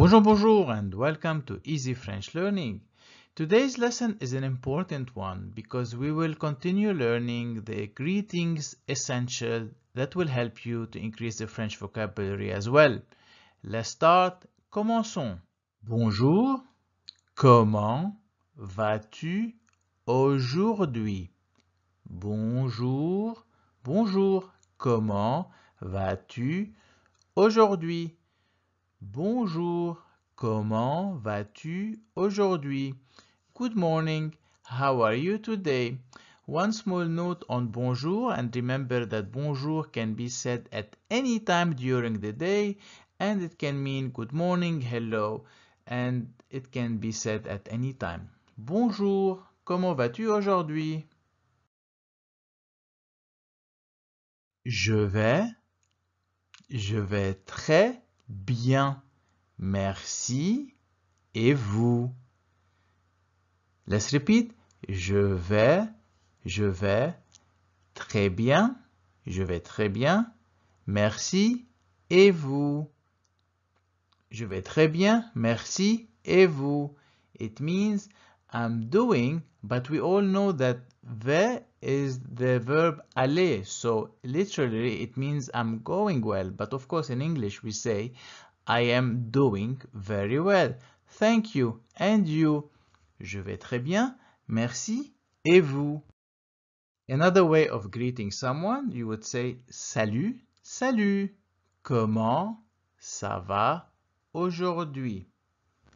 Bonjour, bonjour, and welcome to Easy French Learning. Today's lesson is an important one because we will continue learning the greetings essential that will help you to increase the French vocabulary as well. Let's start. Commençons. Bonjour. Comment vas-tu aujourd'hui? Bonjour. Bonjour. Comment vas-tu aujourd'hui? Bonjour, comment vas-tu aujourd'hui? Good morning, how are you today? One small note on bonjour and remember that bonjour can be said at any time during the day and it can mean good morning, hello and it can be said at any time. Bonjour, comment vas-tu aujourd'hui? Je vais, je vais très Bien, merci. Et vous Let's repeat. Je vais, je vais très bien. Je vais très bien. Merci. Et vous Je vais très bien. Merci. Et vous It means I'm doing, but we all know that is the verb aller. So literally it means I'm going well. But of course in English we say I am doing very well. Thank you. And you? Je vais très bien. Merci. Et vous? Another way of greeting someone, you would say salut, salut. Comment ça va aujourd'hui?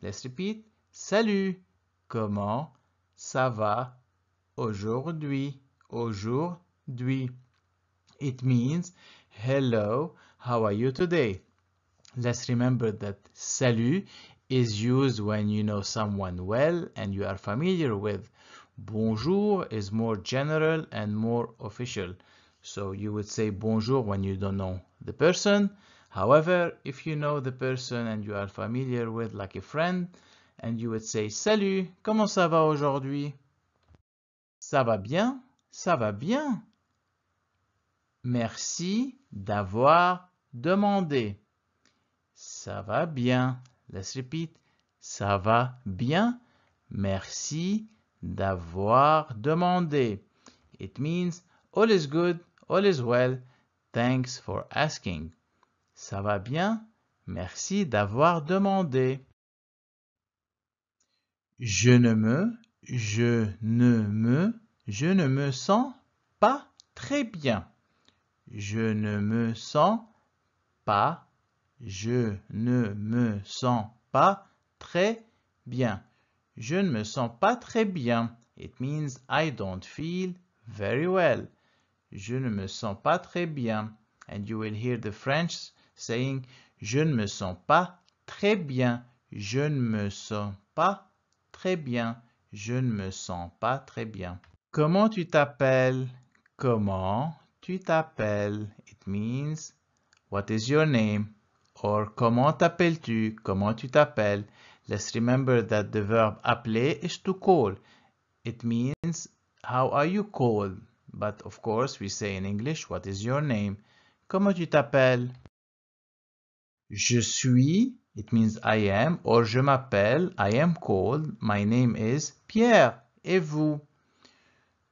Let's repeat. Salut. Comment ça va aujourd'hui? aujourd'hui. It means hello, how are you today? Let's remember that salut is used when you know someone well and you are familiar with. Bonjour is more general and more official. So you would say bonjour when you don't know the person. However, if you know the person and you are familiar with like a friend, and you would say salut, comment ça va aujourd'hui? Ça va bien? Ça va bien. Merci d'avoir demandé. Ça va bien. Let's repeat. Ça va bien. Merci d'avoir demandé. It means all is good, all is well. Thanks for asking. Ça va bien. Merci d'avoir demandé. Je ne me, je ne me je ne me sens pas très bien. Je ne me sens pas. Je ne me sens pas très bien. Je ne me sens pas très bien. It means I don't feel very well. Je ne me sens pas très bien. And you will hear the French saying Je ne me sens pas très bien. Je ne me sens pas très bien. Je ne me sens pas très bien. Comment tu t'appelles? Comment tu t'appelles? It means what is your name? Or comment t'appelles-tu? Comment tu t'appelles? Let's remember that the verb appeler is to call. It means how are you called? But of course we say in English what is your name? Comment tu t'appelles? Je suis, it means I am, or je m'appelle, I am called, my name is Pierre. Et vous?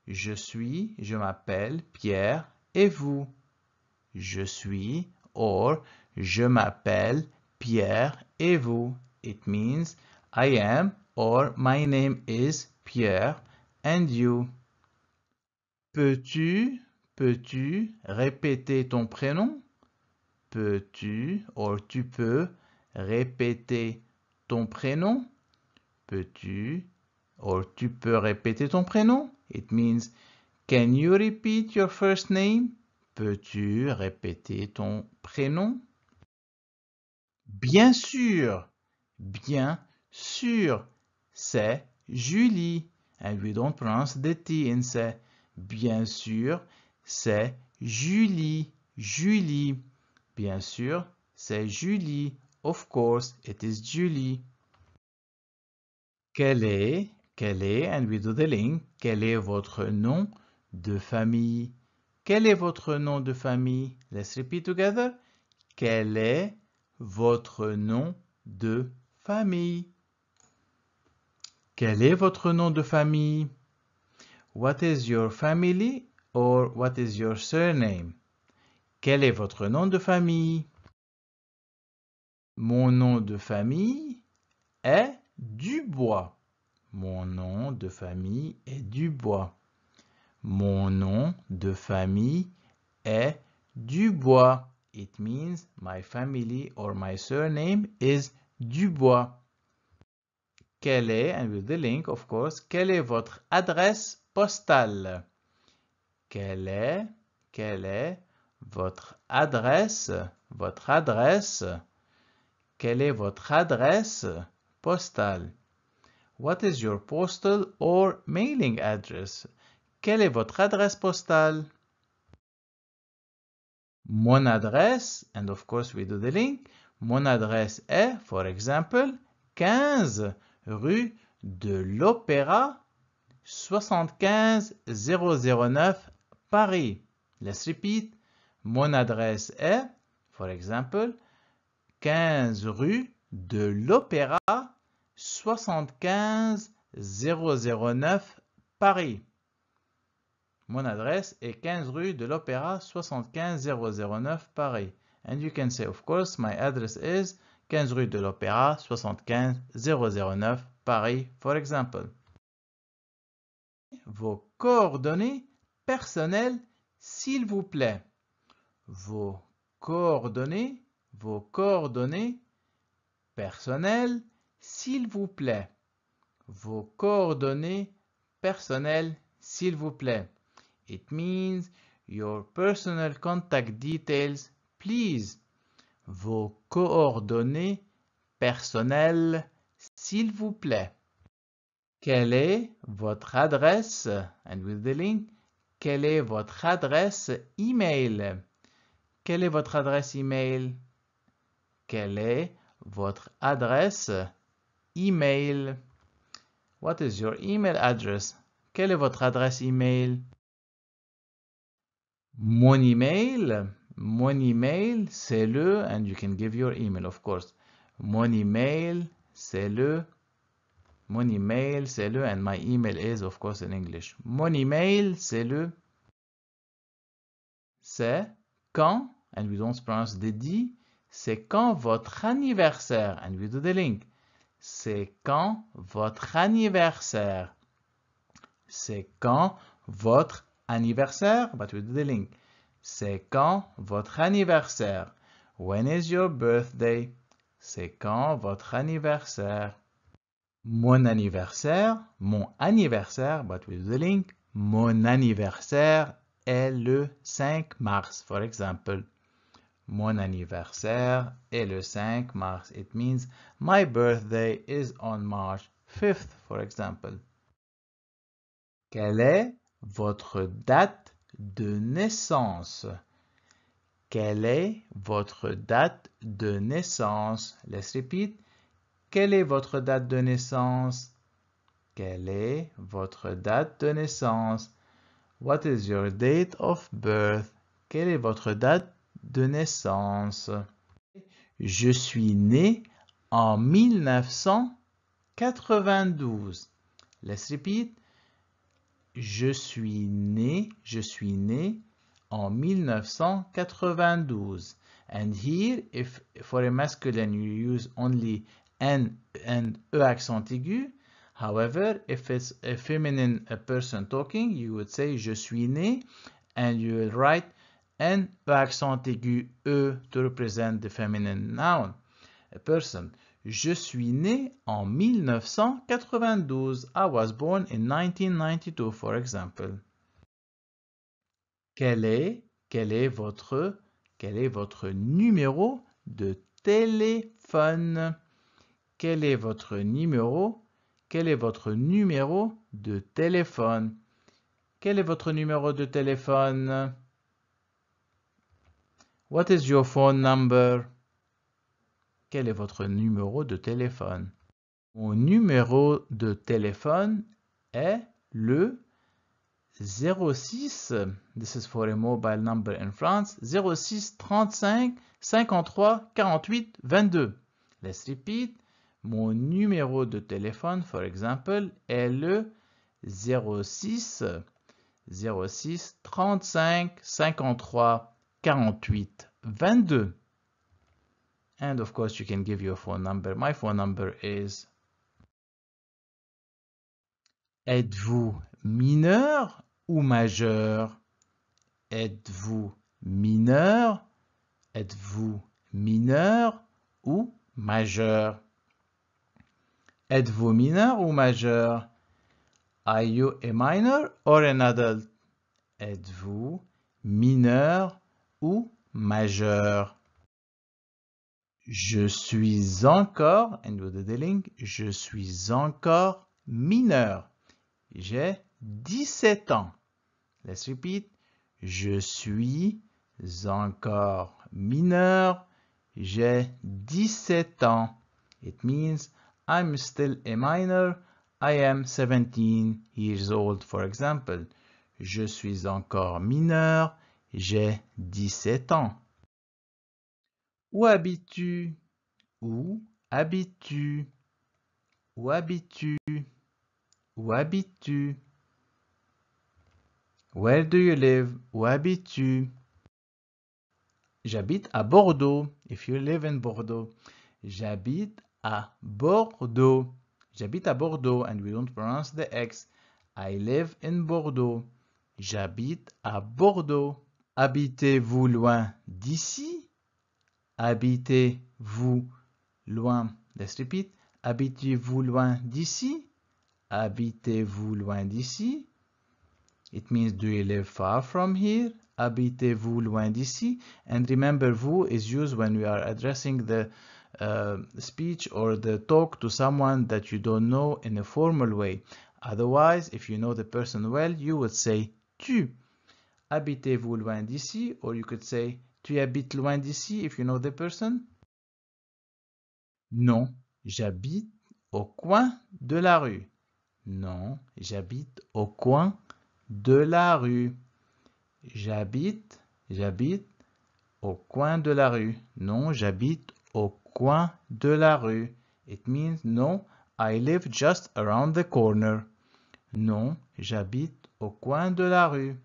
Je suis, je m'appelle Pierre, et vous Je suis, or je m'appelle Pierre, et vous It means I am, or my name is Pierre, and you. Peux-tu, peux-tu répéter ton prénom Peux-tu, or tu peux, répéter ton prénom Peux-tu Or tu peux répéter ton prénom. It means Can you repeat your first name? Peux-tu répéter ton prénom? Bien sûr, bien sûr, c'est Julie. And we don't pronounce the T in c'est. Bien sûr, c'est Julie, Julie. Bien sûr, c'est Julie. Of course, it is Julie. Quelle est quel est, and we do the link, quel est votre nom de famille? Quel est votre nom de famille? Let's repeat together. Quel est votre nom de famille? Quel est votre nom de famille? What is your family or what is your surname? Quel est votre nom de famille? Mon nom de famille est Dubois. Mon nom de famille est Dubois. Mon nom de famille est Dubois. It means my family or my surname is Dubois. Quel est, and with the link of course, quelle est votre adresse postale? Quelle est, quelle est votre adresse, votre adresse, quelle est votre adresse postale? What is your postal or mailing address? Quelle est votre adresse postale? Mon adresse, and of course we do the link. Mon adresse est, for example, 15 rue de l'Opéra 75 009 Paris. Let's repeat. Mon adresse est, for example, 15 rue de l'Opéra 75 009 Paris. Mon adresse est 15 rue de l'Opéra 75 009 Paris. And you can say, of course, my address is 15 rue de l'Opéra 75 009 Paris, for example. Vos coordonnées personnelles, s'il vous plaît. Vos coordonnées, vos coordonnées personnelles, s'il vous plaît. Vos coordonnées personnelles, s'il vous plaît. It means your personal contact details, please. Vos coordonnées personnelles, s'il vous plaît. Quelle est votre adresse? And with the link, quelle est votre adresse email? Quelle est votre adresse email? Quelle est votre adresse email. What is your email address? Quelle est votre adresse email? Mon email, mon email, c'est le, and you can give your email, of course. Mon email, c'est le, mon email, c'est le, and my email is, of course, in English. Mon email, c'est le, c'est quand, and we don't pronounce the D, c'est quand votre anniversaire, and we do the link. C'est quand votre anniversaire? C'est quand votre anniversaire? But bah, link. C'est quand votre anniversaire? When is your birthday? C'est quand votre anniversaire? Mon anniversaire, mon anniversaire, but with the link. Mon anniversaire est le 5 mars, for example. Mon anniversaire est le 5 mars. It means my birthday is on March 5th, for example. Quelle est votre date de naissance? Quelle est votre date de naissance? Let's repeat. Quelle est votre date de naissance? Quelle est votre date de naissance? What is your date of birth? Quelle est votre date de naissance. Je suis né en 1992. Let's repeat. Je suis né, je suis né en 1992. And here, if for a masculine you use only N and E accent aigu, however, if it's a feminine person talking, you would say je suis né and you will write N accent aigu E to représente the feminine noun, a person. Je suis né en 1992. I was born in 1992, for example. Quel est, quel est votre, numéro de téléphone? Quel est votre numéro? Quel est votre numéro de téléphone? Quel est votre numéro de téléphone? What is your phone number? Quel est votre numéro de téléphone? Mon numéro de téléphone est le 06, this is for a mobile number in France, 06 35 53 48 22. Let's repeat. Mon numéro de téléphone, for example, est le 06 06 35 53 48 22. And of course, you can give your phone number. My phone number is Êtes-vous mineur ou majeur Êtes-vous mineur Êtes-vous mineur ou majeur Êtes-vous mineur ou majeur Are you a minor or an adult Êtes-vous mineur ou majeur. Je suis encore, and with the je suis encore mineur. J'ai 17 ans. Let's repeat. Je suis encore mineur. J'ai 17 ans. It means I'm still a minor. I am 17 years old, for example. Je suis encore mineur. J'ai 17 ans. Où habites-tu Où habites-tu Où habites-tu Où habites-tu Where do you live Où habites-tu J'habite à Bordeaux. If you live in Bordeaux. J'habite à Bordeaux. J'habite à Bordeaux and we don't pronounce the X. I live in Bordeaux. J'habite à Bordeaux. Habitez-vous loin d'ici? Habitez-vous loin? Let's repeat. Habitez-vous loin d'ici? Habitez-vous loin d'ici? It means do you live far from here? Habitez-vous loin d'ici? And remember, vous is used when we are addressing the uh, speech or the talk to someone that you don't know in a formal way. Otherwise, if you know the person well, you would say tu. habitez-vous loin d'ici? Or you could say, tu habites loin d'ici if you know the person? Non, j'habite au coin de la rue. Non, j'habite au coin de la rue. J'habite, j'habite au coin de la rue. Non, j'habite au coin de la rue. It means no, I live just around the corner. Non, j'habite au coin de la rue.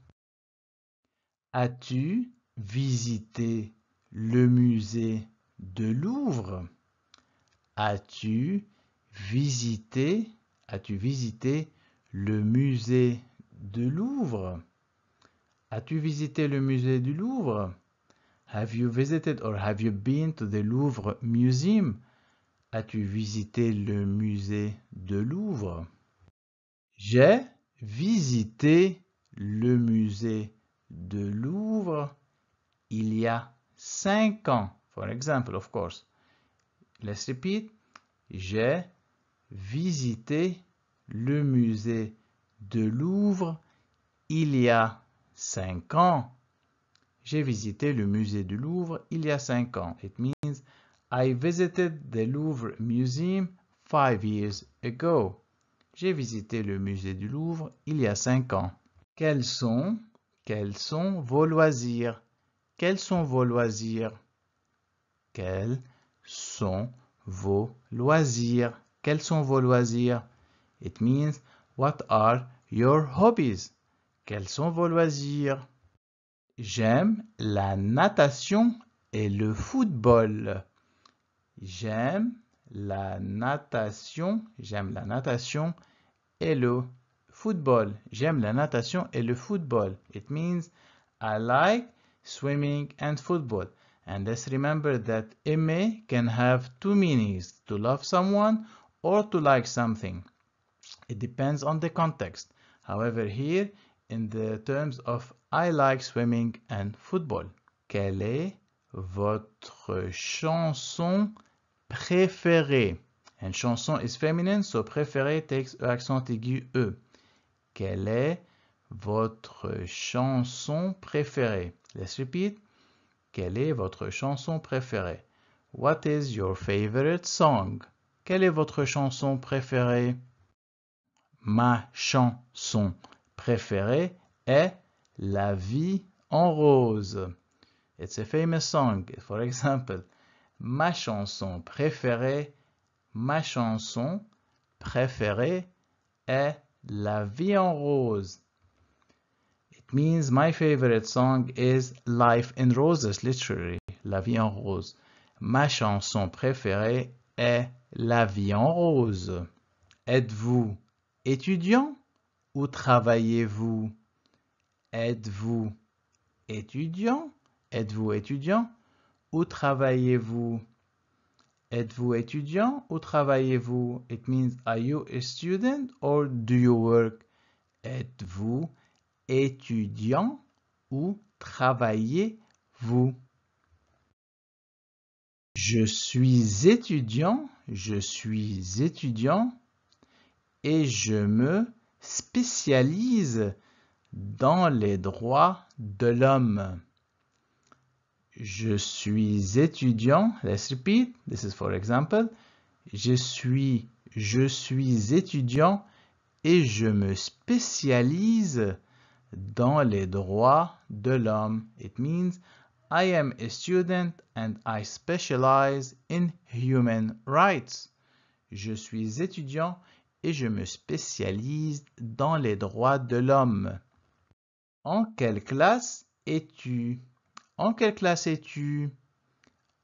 As-tu visité le musée de Louvre As-tu visité, as-tu visité le musée de Louvre As-tu visité le musée du Louvre Have you visited or have you been to the Louvre Museum As-tu visité le musée de Louvre J'ai visité le musée de Louvre il y a cinq ans. For example, of course. Let's repeat. J'ai visité le musée de Louvre il y a cinq ans. J'ai visité le musée du Louvre il y a cinq ans. It means I visited the Louvre Museum five years ago. J'ai visité le musée du Louvre il y a cinq ans. Quels sont quels sont vos loisirs Quels sont vos loisirs Quels sont vos loisirs Quels sont vos loisirs It means what are your hobbies Quels sont vos loisirs J'aime la natation et le football. J'aime la natation, j'aime la natation et le football. J'aime la natation et le football. It means I like swimming and football. And let's remember that aimer can have two meanings, to love someone or to like something. It depends on the context. However, here in the terms of I like swimming and football. Quelle est votre chanson préférée? And chanson is feminine, so préférée takes accent aigu E. Quelle est votre chanson préférée? Let's repeat. Quelle est votre chanson préférée? What is your favorite song? Quelle est votre chanson préférée? Ma chanson préférée est La vie en rose. It's a famous song. For example, ma chanson préférée, ma chanson préférée est la Vie en Rose. It means my favorite song is Life in Roses, literally. La Vie en Rose. Ma chanson préférée est La Vie en Rose. Êtes-vous étudiant ou travaillez-vous? Êtes-vous étudiant? Êtes-vous étudiant ou travaillez-vous? Êtes-vous étudiant ou travaillez-vous? It means are you a student or do you work? Êtes-vous étudiant ou travaillez-vous? Je suis étudiant, je suis étudiant et je me spécialise dans les droits de l'homme. Je suis étudiant. Let's repeat. This is for example. Je suis, je suis étudiant et je me spécialise dans les droits de l'homme. It means I am a student and I specialize in human rights. Je suis étudiant et je me spécialise dans les droits de l'homme. En quelle classe es-tu? En quelle classe es-tu?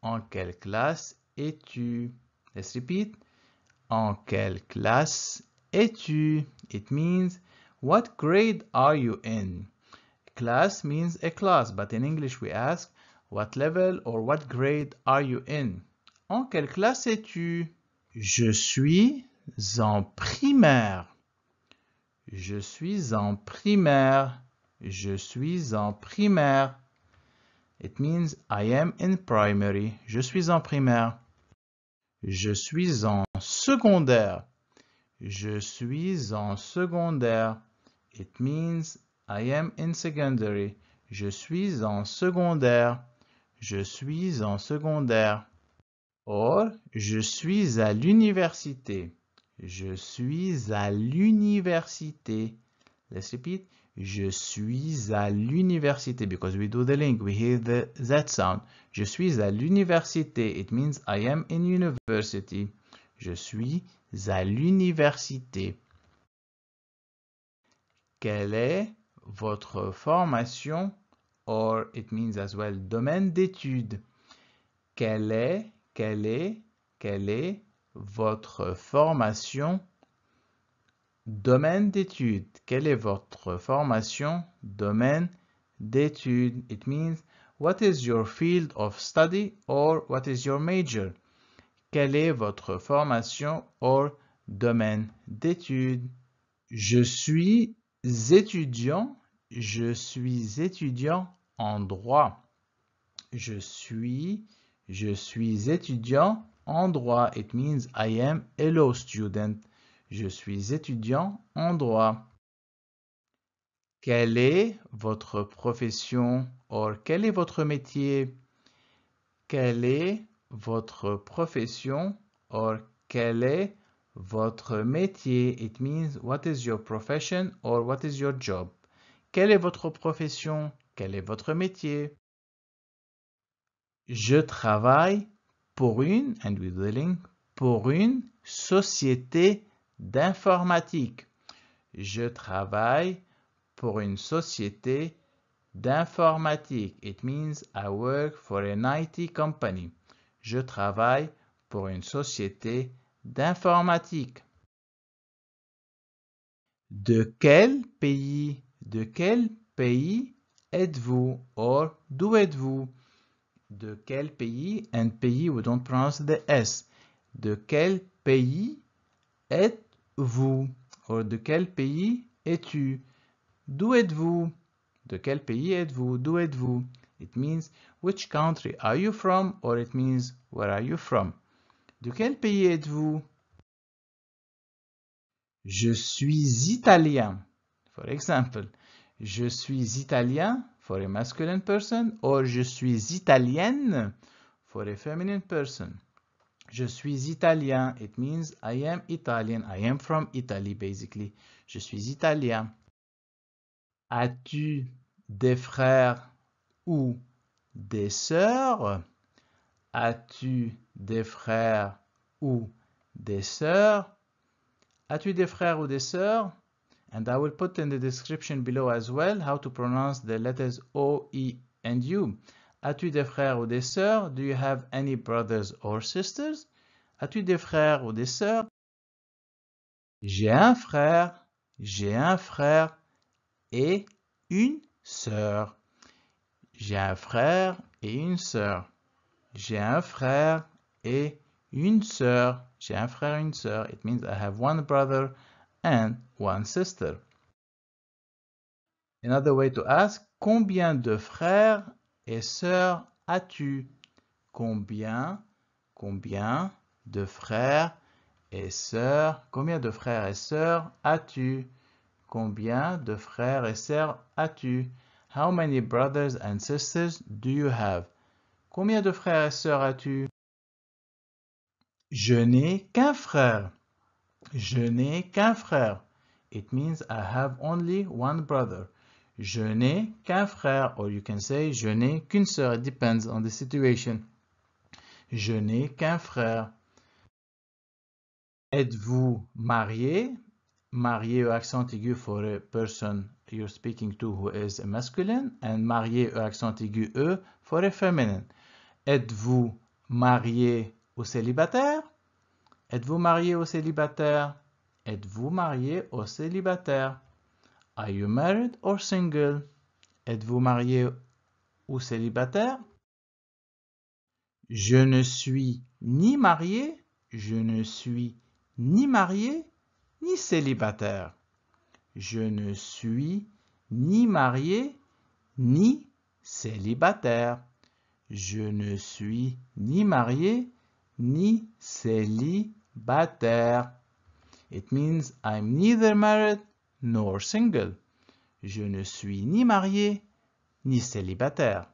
En quelle classe es-tu? Let's repeat. En quelle classe es-tu? It means what grade are you in? Class means a class, but in English we ask what level or what grade are you in? En quelle classe es-tu? Je suis en primaire. Je suis en primaire. Je suis en primaire. It means I am in primary. Je suis en primaire. Je suis en secondaire. Je suis en secondaire. It means I am in secondary. Je suis en secondaire. Je suis en secondaire. Or, je suis à l'université. Je suis à l'université. Let's repeat. Je suis à l'université because we do the link. We hear the that sound. Je suis à l'université. It means I am in university. Je suis à l'université. Quelle est votre formation? Or it means as well domaine d'études. Quelle est, quelle est, quelle est votre formation? Domaine d'études. Quelle est votre formation? Domaine d'étude. It means what is your field of study or what is your major? Quelle est votre formation or domaine d'étude? Je suis étudiant. Je suis étudiant en droit. Je suis, je suis étudiant en droit. It means I am a law student. Je suis étudiant en droit. Quelle est votre profession Or, quel est votre métier Quelle est votre profession Or, quel est votre métier It means what is your profession or what is your job Quelle est votre profession Quel est votre métier Je travaille pour une, and with pour une société d'informatique. Je travaille pour une société d'informatique. It means I work for an IT company. Je travaille pour une société d'informatique. De quel pays De quel pays êtes-vous Or, d'où êtes-vous De quel pays Un pays, we don't pronounce the S. De quel pays êtes-vous oh, De quel pays es-tu D'où êtes-vous De quel pays êtes-vous D'où êtes-vous It means which country are you from or it means where are you from De quel pays êtes-vous Je suis italien. For example, je suis italien for a masculine person or je suis italienne for a feminine person. Je suis italien. It means I am Italian. I am from Italy, basically. Je suis italien. As-tu des frères ou des sœurs? As-tu des frères ou des sœurs? As-tu des frères ou des sœurs? And I will put in the description below as well how to pronounce the letters O, E, and U. As-tu des frères ou des sœurs? Do you have any brothers or sisters? As-tu des frères ou des sœurs? J'ai un frère, j'ai un frère et une sœur. J'ai un frère et une sœur. J'ai un frère et une sœur. J'ai un frère une sœur. It means I have one brother and one sister. Another way to ask, combien de frères et sœur, as-tu Combien, combien de frères et sœurs, combien de frères et sœurs as-tu Combien de frères et sœurs as-tu How many brothers and sisters do you have Combien de frères et sœurs as-tu Je n'ai qu'un frère. Je n'ai qu'un frère. It means I have only one brother. Je n'ai qu'un frère, or you can say je n'ai qu'une sœur. It depends on the situation. Je n'ai qu'un frère. Êtes-vous marié? Marié au accent aigu for a person you're speaking to who is a masculine and marié au accent aigu e for a feminine. Êtes-vous marié au célibataire? Êtes-vous marié au célibataire? Êtes-vous marié au célibataire? Are you married or single? Êtes-vous marié ou célibataire? Je ne suis ni marié, je ne suis ni marié, ni célibataire. Je ne suis ni marié, ni célibataire. Je ne suis ni marié, ni célibataire. It means I'm neither married nor single. Je ne suis ni marié ni célibataire.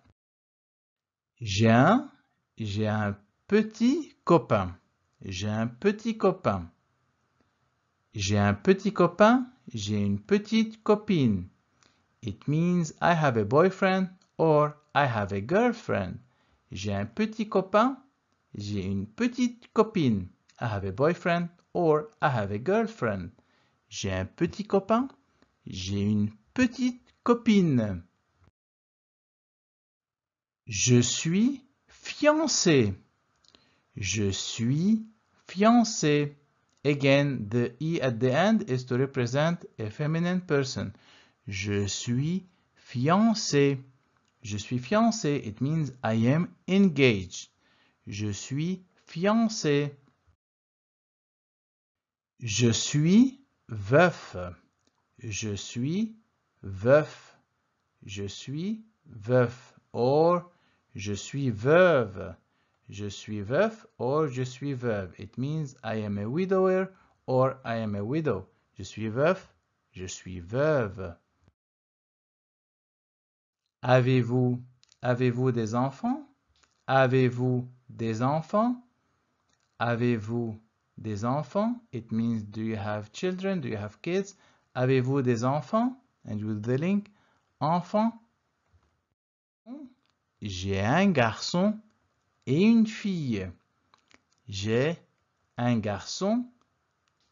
J'ai un, j'ai un petit copain. J'ai un petit copain. J'ai un petit copain, j'ai une petite copine. It means I have a boyfriend or I have a girlfriend. J'ai un petit copain, j'ai une petite copine. I have a boyfriend or I have a girlfriend j'ai un petit copain, j'ai une petite copine. Je suis fiancé. Je suis fiancé. Again, the E at the end is to represent a feminine person. Je suis fiancé. Je suis fiancé. It means I am engaged. Je suis fiancé. Je suis veuf. Je suis veuf. Je suis veuf. Or, je suis veuve. Je suis veuf or je suis veuve. It means I am a widower or I am a widow. Je suis veuf, je suis veuve. Avez-vous avez-vous des enfants Avez-vous des enfants Avez-vous des enfants? It means do you have children? Do you have kids? Avez-vous des enfants? And with the link, enfants. J'ai un garçon et une fille. J'ai un garçon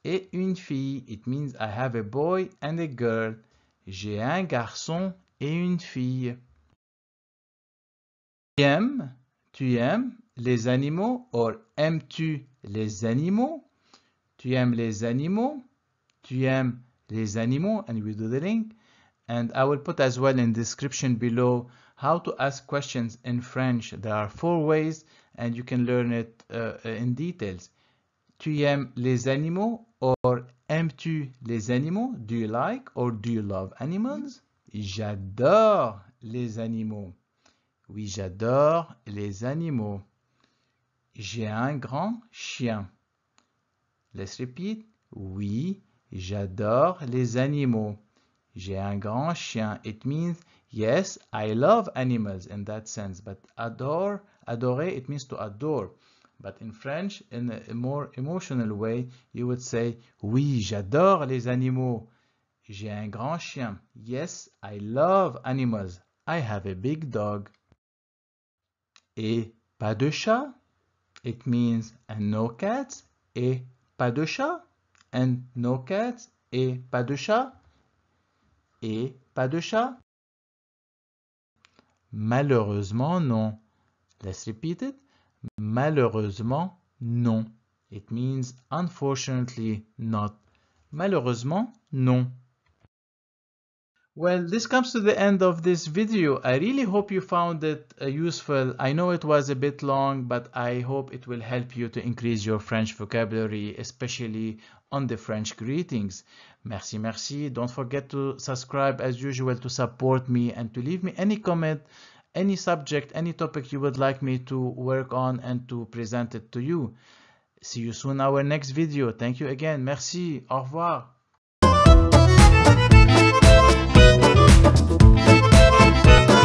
et une fille. It means I have a boy and a girl. J'ai un garçon et une fille. Tu aimes, tu aimes, les animaux or aimes-tu les animaux? Tu aimes les animaux? Tu aimes les animaux? And we do the link. And I will put as well in description below how to ask questions in French. There are four ways and you can learn it uh, uh in details. Tu aimes les animaux or aimes-tu les animaux? Do you like or do you love animals? J'adore les animaux. Oui, j'adore les animaux. j'ai un grand chien. Let's repeat. Oui, j'adore les animaux. J'ai un grand chien. It means, yes, I love animals in that sense. But adore, adorer, it means to adore. But in French, in a more emotional way, you would say, oui, j'adore les animaux. J'ai un grand chien. Yes, I love animals. I have a big dog. Et pas de chat It means no cats et pas de chat. And no cats et pas de chat. Et pas de chat. Malheureusement, non. Let's repeat it. Malheureusement, non. It means unfortunately not. Malheureusement, non. Well, this comes to the end of this video. I really hope you found it uh, useful. I know it was a bit long, but I hope it will help you to increase your French vocabulary, especially on the French greetings. Merci, merci. Don't forget to subscribe as usual to support me and to leave me any comment, any subject, any topic you would like me to work on and to present it to you. See you soon our next video. Thank you again. Merci. Au revoir. Thank you.